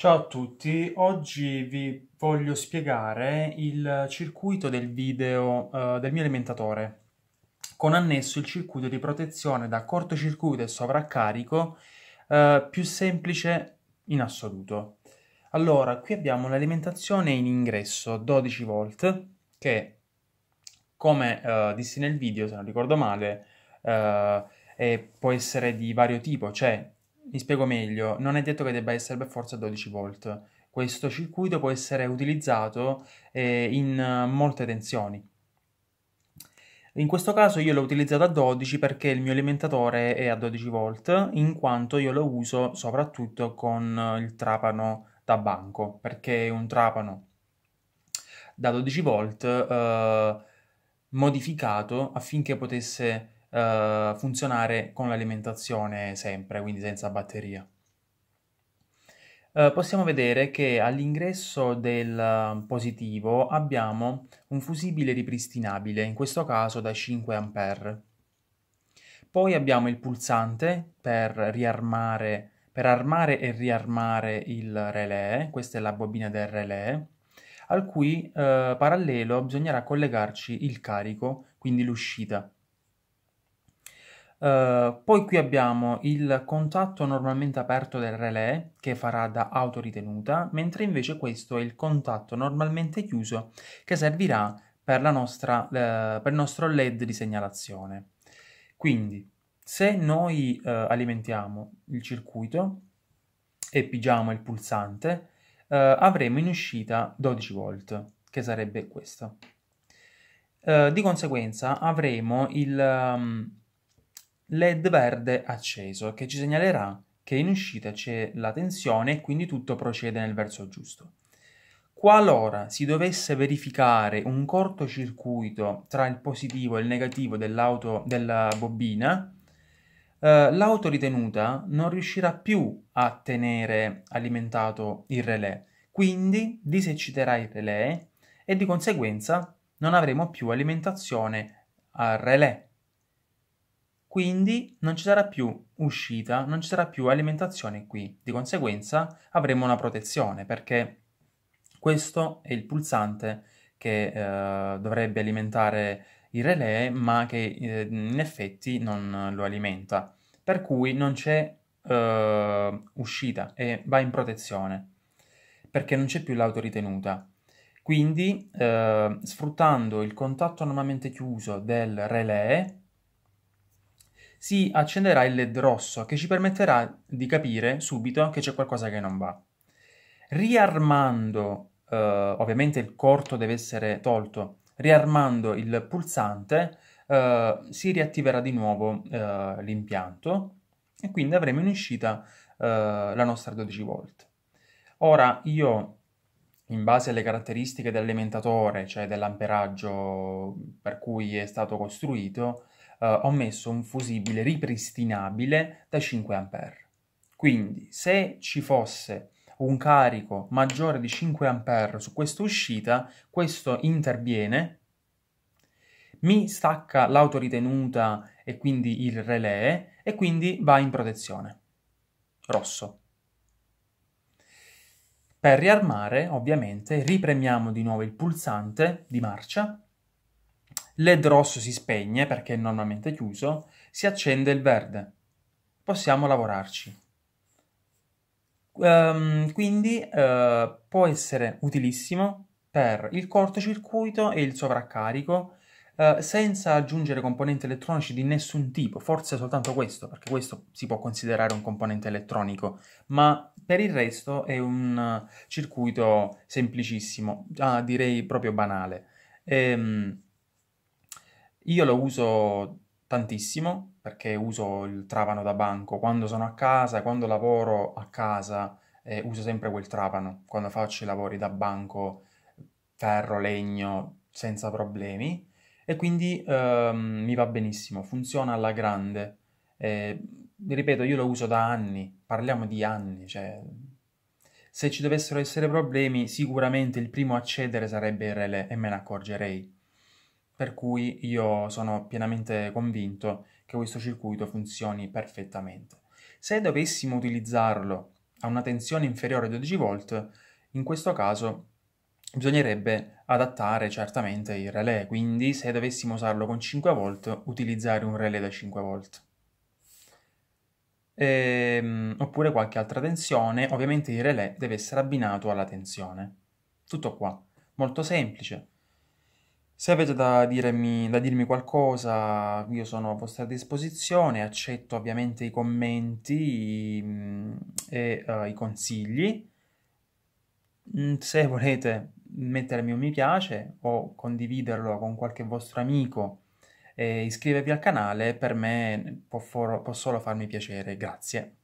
Ciao a tutti, oggi vi voglio spiegare il circuito del video uh, del mio alimentatore con annesso il circuito di protezione da cortocircuito e sovraccarico uh, più semplice in assoluto. Allora, qui abbiamo l'alimentazione in ingresso 12 volt che come uh, dissi nel video, se non ricordo male, può essere di vario tipo, cioè mi spiego meglio, non è detto che debba essere per forza 12 volt. Questo circuito può essere utilizzato eh, in eh, molte tensioni. In questo caso io l'ho utilizzato a 12 perché il mio alimentatore è a 12 volt, in quanto io lo uso soprattutto con eh, il trapano da banco, perché è un trapano da 12 volt eh, modificato affinché potesse eh, funzionare con l'alimentazione sempre, quindi senza batteria. Eh, possiamo vedere che all'ingresso del positivo abbiamo un fusibile ripristinabile, in questo caso da 5 A. Poi abbiamo il pulsante per riarmare per armare e riarmare il relè, questa è la bobina del relè, al cui eh, parallelo bisognerà collegarci il carico, quindi l'uscita. Eh, poi qui abbiamo il contatto normalmente aperto del relè che farà da autoritenuta, mentre invece questo è il contatto normalmente chiuso che servirà per, nostra, uh, per il nostro LED di segnalazione. Quindi se noi uh, alimentiamo il circuito e pigiamo il pulsante avremo in uscita 12 volt che sarebbe questo. di conseguenza avremo il... Um, LED verde acceso che ci segnalerà che in uscita c'è la tensione e quindi tutto procede nel verso giusto. Qualora si dovesse verificare un cortocircuito tra il positivo e il negativo della bobina, eh, l'auto ritenuta non riuscirà più a tenere alimentato il relè, quindi diseciterà il relè e di conseguenza non avremo più alimentazione al relè quindi non ci sarà più uscita, non ci sarà più alimentazione qui. Di conseguenza avremo una protezione perché questo è il pulsante che eh, dovrebbe alimentare il relè ma che eh, in effetti non lo alimenta. Per cui non c'è eh, uscita e va in protezione perché non c'è più l'autoritenuta. Quindi, eh, sfruttando il contatto normalmente chiuso del relè, si accenderà il LED rosso che ci permetterà di capire subito che c'è qualcosa che non va. Riarmando, eh, ovviamente il corto deve essere tolto, riarmando il pulsante eh, si riattiverà di nuovo eh, l'impianto e quindi avremo in uscita eh, la nostra 12 v Ora io in base alle caratteristiche dell'elementatore, cioè dell'amperaggio per cui è stato costruito, eh, ho messo un fusibile ripristinabile da 5 A. Quindi se ci fosse un carico maggiore di 5 A su questa uscita, questo interviene, mi stacca l'autoritenuta e quindi il relè e quindi va in protezione. Rosso. Per riarmare, ovviamente, ripremiamo di nuovo il pulsante di marcia LED rosso si spegne perché è normalmente chiuso, si accende il verde. Possiamo lavorarci. Um, quindi uh, può essere utilissimo per il cortocircuito e il sovraccarico eh, senza aggiungere componenti elettronici di nessun tipo, forse soltanto questo, perché questo si può considerare un componente elettronico, ma per il resto è un circuito semplicissimo, ah, direi proprio banale. Ehm, io lo uso tantissimo perché uso il trapano da banco. Quando sono a casa, quando lavoro a casa, eh, uso sempre quel trapano. Quando faccio i lavori da banco, ferro, legno, senza problemi. E quindi ehm, mi va benissimo, funziona alla grande. Eh, ripeto, io lo uso da anni, parliamo di anni, cioè... Se ci dovessero essere problemi, sicuramente il primo a cedere sarebbe il relè e me ne accorgerei per cui io sono pienamente convinto che questo circuito funzioni perfettamente. Se dovessimo utilizzarlo a una tensione inferiore a 12 V, in questo caso bisognerebbe adattare certamente il relè, quindi se dovessimo usarlo con 5 V, utilizzare un relè da 5 V. E, oppure qualche altra tensione, ovviamente il relè deve essere abbinato alla tensione. Tutto qua, molto semplice. Se avete da dirmi, da dirmi qualcosa, io sono a vostra disposizione, accetto ovviamente i commenti i, mm, e uh, i consigli. Mm, se volete mettermi un mi piace o condividerlo con qualche vostro amico e iscrivervi al canale, per me può, può solo farmi piacere. Grazie.